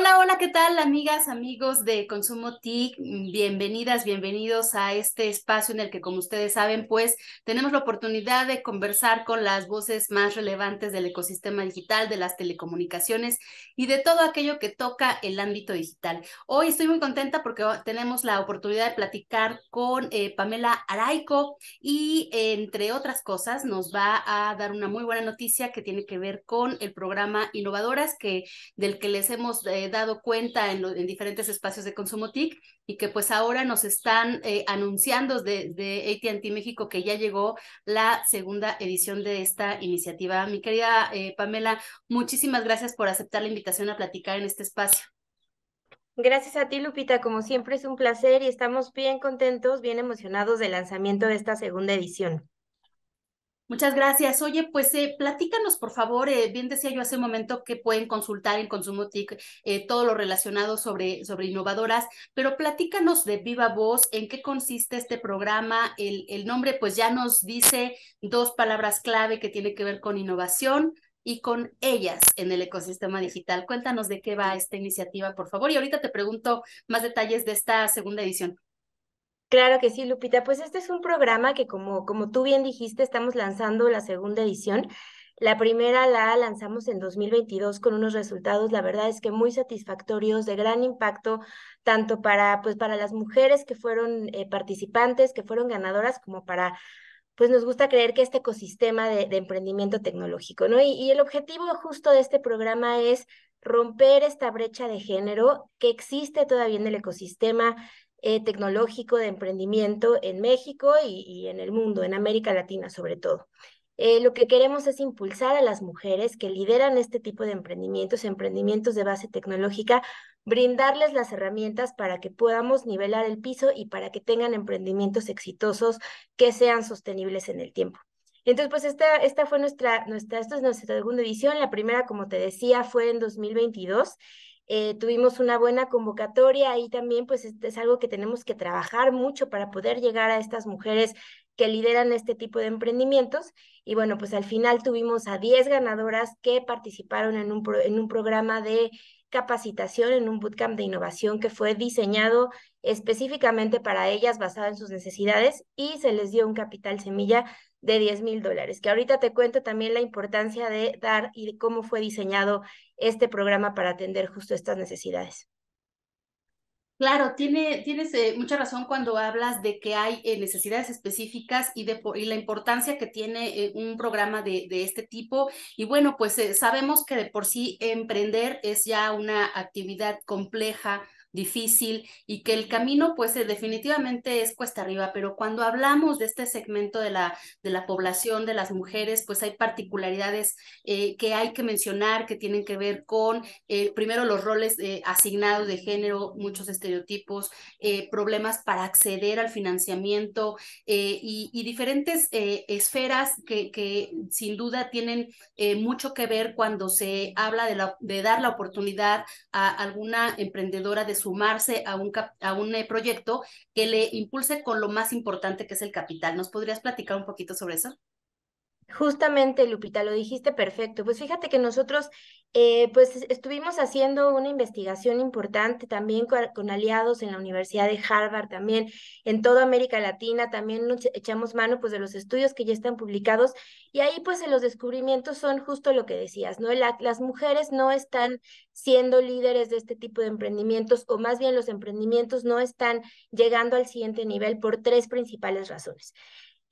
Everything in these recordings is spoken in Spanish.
Hola, hola, ¿qué tal amigas, amigos de Consumo TIC? Bienvenidas, bienvenidos a este espacio en el que, como ustedes saben, pues tenemos la oportunidad de conversar con las voces más relevantes del ecosistema digital, de las telecomunicaciones y de todo aquello que toca el ámbito digital. Hoy estoy muy contenta porque tenemos la oportunidad de platicar con eh, Pamela Araico y, entre otras cosas, nos va a dar una muy buena noticia que tiene que ver con el programa Innovadoras, que, del que les hemos... Eh, dado cuenta en, diferentes espacios de consumo TIC y que pues ahora nos están eh, anunciando desde AT&T México que ya llegó la segunda edición de esta iniciativa. Mi querida eh, Pamela, muchísimas gracias por aceptar la invitación a platicar en este espacio. Gracias a ti, Lupita. Como siempre es un placer y estamos bien contentos, bien emocionados del lanzamiento de esta segunda edición. Muchas gracias. Oye, pues eh, platícanos, por favor, eh, bien decía yo hace un momento que pueden consultar en Consumo TIC eh, todo lo relacionado sobre, sobre innovadoras, pero platícanos de viva voz, en qué consiste este programa. El, el nombre pues ya nos dice dos palabras clave que tiene que ver con innovación y con ellas en el ecosistema digital. Cuéntanos de qué va esta iniciativa, por favor, y ahorita te pregunto más detalles de esta segunda edición. Claro que sí, Lupita. Pues este es un programa que, como, como tú bien dijiste, estamos lanzando la segunda edición. La primera la lanzamos en 2022 con unos resultados, la verdad es que muy satisfactorios, de gran impacto, tanto para, pues, para las mujeres que fueron eh, participantes, que fueron ganadoras, como para pues nos gusta creer que este ecosistema de, emprendimiento tecnológico, ¿no? Y, y el objetivo justo de este programa es romper esta brecha de género que existe todavía en el ecosistema, eh, tecnológico de emprendimiento en México y, en el mundo, en América Latina sobre todo. Eh, lo que queremos es impulsar a las mujeres que lideran este tipo de emprendimientos, emprendimientos de base tecnológica, brindarles las herramientas para que podamos nivelar el piso y para que tengan emprendimientos exitosos que sean sostenibles en el tiempo. Entonces, pues esta, esta fue nuestra, nuestra, esta es nuestra segunda edición. La primera, como te decía, fue en 2022 eh, tuvimos una buena convocatoria y también pues es, algo que tenemos que trabajar mucho para poder llegar a estas mujeres que lideran este tipo de emprendimientos. Y bueno, pues al final tuvimos a 10 ganadoras que participaron en un, en un programa de capacitación, en un bootcamp de innovación que fue diseñado específicamente para ellas, basado en sus necesidades, y se les dio un capital semilla de 10 mil dólares, que ahorita te cuento también la importancia de dar y de cómo fue diseñado este programa para atender justo estas necesidades. Claro, tiene, tienes eh, mucha razón cuando hablas de que hay eh, necesidades específicas y, de, la importancia que tiene eh, un programa de, de, este tipo. Y bueno, pues sabemos que de por sí emprender es ya una actividad compleja, difícil y que el camino pues eh, definitivamente es cuesta arriba, pero cuando hablamos de este segmento de la, de la población, de las mujeres, pues hay particularidades eh, que hay que mencionar, que tienen que ver con, eh, primero, los roles asignados de género, muchos estereotipos, problemas para acceder al financiamiento y, diferentes esferas que, que, sin duda tienen mucho que ver cuando se habla de, la, de dar la oportunidad a alguna emprendedora de sumarse a un, a un eh, proyecto que le impulse con lo más importante que es el capital. ¿Nos podrías platicar un poquito sobre eso? Justamente, Lupita, lo dijiste perfecto. Pues fíjate que nosotros eh, pues estuvimos haciendo una investigación importante también con, aliados en la Universidad de Harvard, también en toda América Latina, también echamos mano pues de los estudios que ya están publicados y ahí pues los descubrimientos son justo lo que decías, ¿no? las mujeres no están siendo líderes de este tipo de emprendimientos o más bien los emprendimientos no están llegando al siguiente nivel por tres principales razones.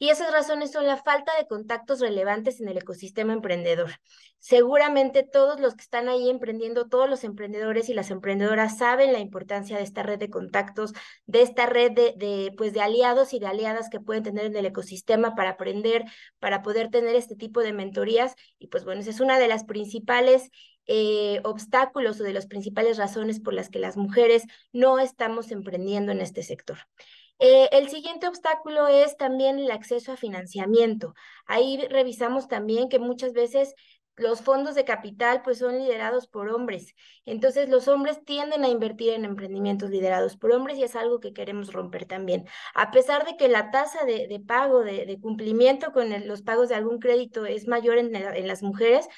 Y esas razones son la falta de contactos relevantes en el ecosistema emprendedor. Seguramente todos los que están ahí emprendiendo, todos los emprendedores y las emprendedoras saben la importancia de esta red de contactos, de esta red de, pues de aliados y de aliadas que pueden tener en el ecosistema para aprender, para poder tener este tipo de mentorías. Y pues bueno, esa es una de las principales eh, obstáculos o de las principales razones por las que las mujeres no estamos emprendiendo en este sector. Eh, el siguiente obstáculo es también el acceso a financiamiento. Ahí revisamos también que muchas veces los fondos de capital pues son liderados por hombres. Entonces los hombres tienden a invertir en emprendimientos liderados por hombres y es algo que queremos romper también. A pesar de que la tasa de, pago, de, cumplimiento con los pagos de algún crédito es mayor en las mujeres,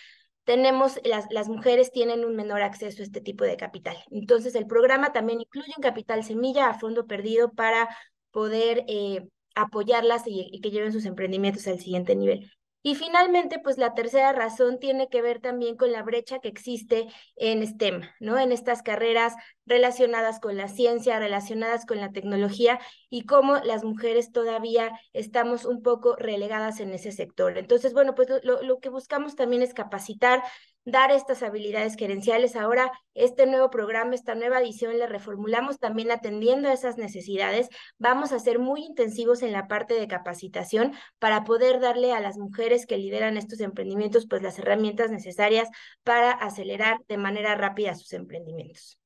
tenemos, las, las mujeres tienen un menor acceso a este tipo de capital. Entonces, el programa también incluye un capital semilla a fondo perdido para poder eh, apoyarlas y, que lleven sus emprendimientos al siguiente nivel. Y finalmente, pues la tercera razón tiene que ver también con la brecha que existe en STEM, ¿no? En estas carreras relacionadas con la ciencia, relacionadas con la tecnología y cómo las mujeres todavía estamos un poco relegadas en ese sector. Entonces, bueno, pues lo, que buscamos también es capacitar dar estas habilidades gerenciales. Ahora, este nuevo programa, esta nueva edición, la reformulamos también atendiendo a esas necesidades. Vamos a ser muy intensivos en la parte de capacitación para poder darle a las mujeres que lideran estos emprendimientos pues las herramientas necesarias para acelerar de manera rápida sus emprendimientos.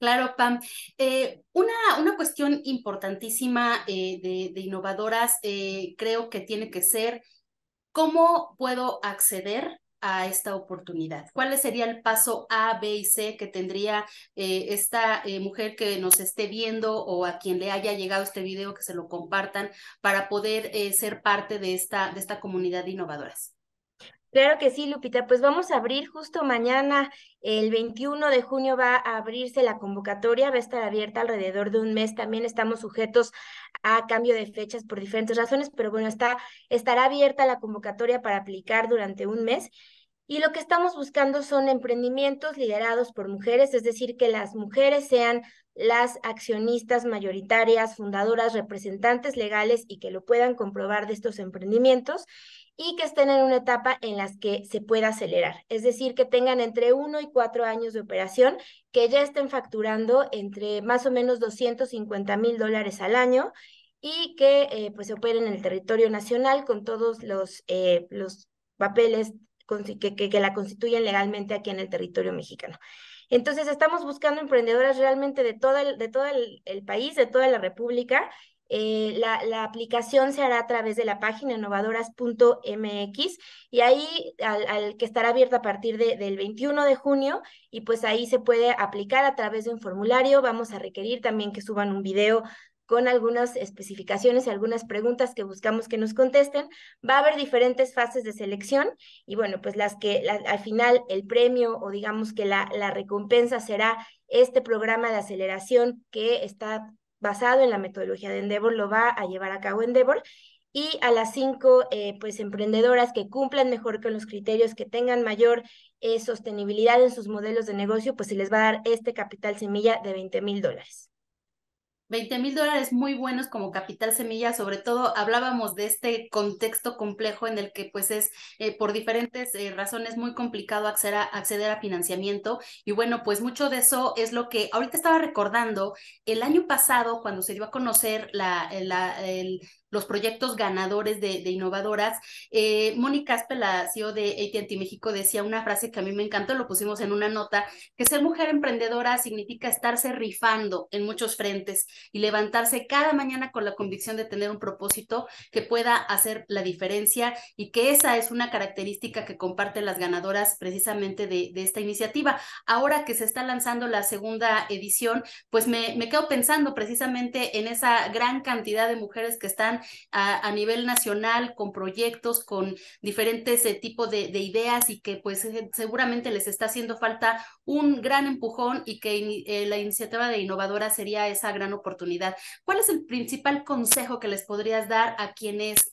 Claro, Pam. Eh, una, una, cuestión importantísima eh, de, innovadoras eh, creo que tiene que ser ¿Cómo puedo acceder a esta oportunidad? ¿Cuál sería el paso A, B y C que tendría eh, esta eh, mujer que nos esté viendo o a quien le haya llegado este video que se lo compartan para poder eh, ser parte de esta, de esta comunidad de innovadoras? Claro que sí, Lupita. Pues vamos a abrir justo mañana, el 21 de junio va a abrirse la convocatoria, va a estar abierta alrededor de un mes. También estamos sujetos a cambio de fechas por diferentes razones, pero bueno, está, estará abierta la convocatoria para aplicar durante un mes. Y lo que estamos buscando son emprendimientos liderados por mujeres, es decir, que las mujeres sean las accionistas mayoritarias, fundadoras, representantes legales y que lo puedan comprobar de estos emprendimientos y que estén en una etapa en las que se pueda acelerar, es decir, que tengan entre uno y cuatro años de operación, que ya estén facturando entre más o menos 250 mil dólares al año y que eh, pues se operen en el territorio nacional con todos los, eh, los papeles que, la constituyen legalmente aquí en el territorio mexicano. Entonces, estamos buscando emprendedoras realmente de todo de todo el, país, de toda la República, eh, la, la, aplicación se hará a través de la página innovadoras.mx y ahí al, que estará abierta a partir del 21 de junio y pues ahí se puede aplicar a través de un formulario. Vamos a requerir también que suban un video con algunas especificaciones y algunas preguntas que buscamos que nos contesten. Va a haber diferentes fases de selección y bueno, pues las que al final el premio o digamos que la, la recompensa será este programa de aceleración que está basado en la metodología de Endeavor, lo va a llevar a cabo Endeavor. Y a las cinco eh, pues, emprendedoras que cumplan mejor con los criterios, que tengan mayor eh, sostenibilidad en sus modelos de negocio, pues se les va a dar este capital semilla de 20 mil dólares. 20 mil dólares muy buenos como capital semilla, sobre todo hablábamos de este contexto complejo en el que pues es eh, por diferentes eh, razones muy complicado acceder a, acceder a financiamiento y bueno, pues mucho de eso es lo que ahorita estaba recordando el año pasado cuando se dio a conocer la, eh, la el, los proyectos ganadores de, innovadoras. Eh, Mónica Aspe, la CEO de AT&T México, decía una frase que a mí me encantó, lo pusimos en una nota, que ser mujer emprendedora significa estarse rifando en muchos frentes y levantarse cada mañana con la convicción de tener un propósito que pueda hacer la diferencia y que esa es una característica que comparten las ganadoras precisamente de, esta iniciativa. Ahora que se está lanzando la segunda edición, pues me, me quedo pensando precisamente en esa gran cantidad de mujeres que están a, nivel nacional con proyectos, con diferentes eh, tipos de, ideas y que pues eh, seguramente les está haciendo falta un gran empujón y que eh, la iniciativa de innovadora sería esa gran oportunidad. ¿Cuál es el principal consejo que les podrías dar a quienes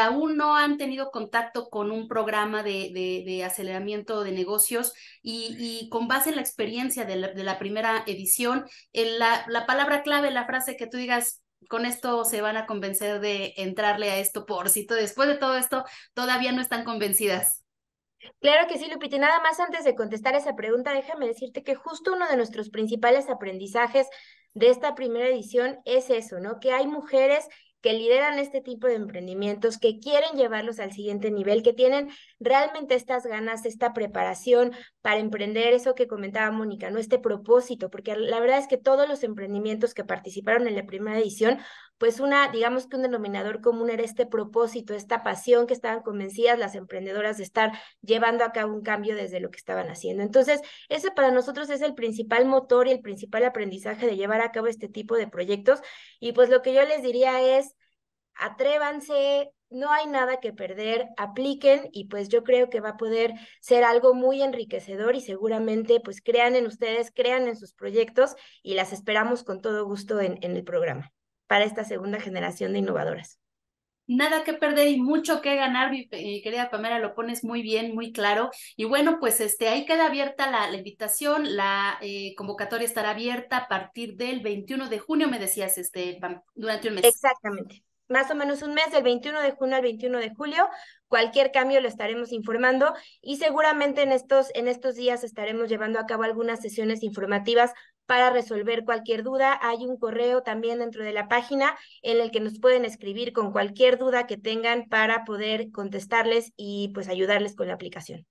aún no han tenido contacto con un programa de, de, aceleramiento de negocios y, con base en la experiencia de la, primera edición, la palabra clave, la frase que tú digas, con esto se van a convencer de entrarle a esto por si después de todo esto todavía no están convencidas. Claro que sí, Lupita. nada más antes de contestar esa pregunta, déjame decirte que justo uno de nuestros principales aprendizajes de esta primera edición es eso, ¿no? Que hay mujeres que lideran este tipo de emprendimientos, que quieren llevarlos al siguiente nivel, que tienen realmente estas ganas, esta preparación para emprender, eso que comentaba Mónica, ¿no? Este propósito, porque la verdad es que todos los emprendimientos que participaron en la primera edición pues una, digamos que un denominador común era este propósito, esta pasión que estaban convencidas las emprendedoras de estar llevando a cabo un cambio desde lo que estaban haciendo. Entonces, ese para nosotros es el principal motor y el principal aprendizaje de llevar a cabo este tipo de proyectos. Y pues lo que yo les diría es, atrévanse, no hay nada que perder, apliquen y pues yo creo que va a poder ser algo muy enriquecedor y seguramente pues crean en ustedes, crean en sus proyectos y las esperamos con todo gusto en, en el programa para esta segunda generación de innovadoras. Nada que perder y mucho que ganar, mi querida Pamela, lo pones muy bien, muy claro. Y bueno, pues este, ahí queda abierta la, invitación, la eh, convocatoria estará abierta a partir del 21 de junio, me decías, este, durante un mes. Exactamente, más o menos un mes, del 21 de junio al 21 de julio. Cualquier cambio lo estaremos informando y seguramente en estos, en estos días estaremos llevando a cabo algunas sesiones informativas para resolver cualquier duda. Hay un correo también dentro de la página en el que nos pueden escribir con cualquier duda que tengan para poder contestarles y pues ayudarles con la aplicación.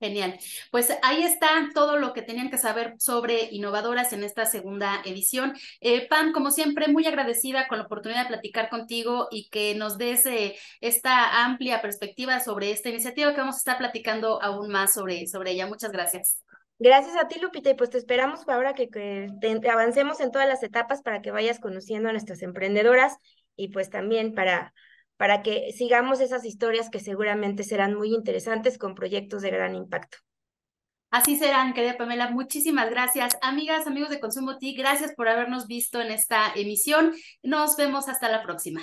Genial. Pues ahí está todo lo que tenían que saber sobre innovadoras en esta segunda edición. Eh, Pam, como siempre, muy agradecida con la oportunidad de platicar contigo y que nos des eh, esta amplia perspectiva sobre esta iniciativa que vamos a estar platicando aún más sobre, sobre ella. Muchas gracias. Gracias a ti, Lupita, y pues te esperamos ahora que, avancemos en todas las etapas para que vayas conociendo a nuestras emprendedoras y pues también para, para que sigamos esas historias que seguramente serán muy interesantes con proyectos de gran impacto. Así serán, querida Pamela. Muchísimas gracias. Amigas, amigos de Consumo TI, gracias por habernos visto en esta emisión. Nos vemos hasta la próxima.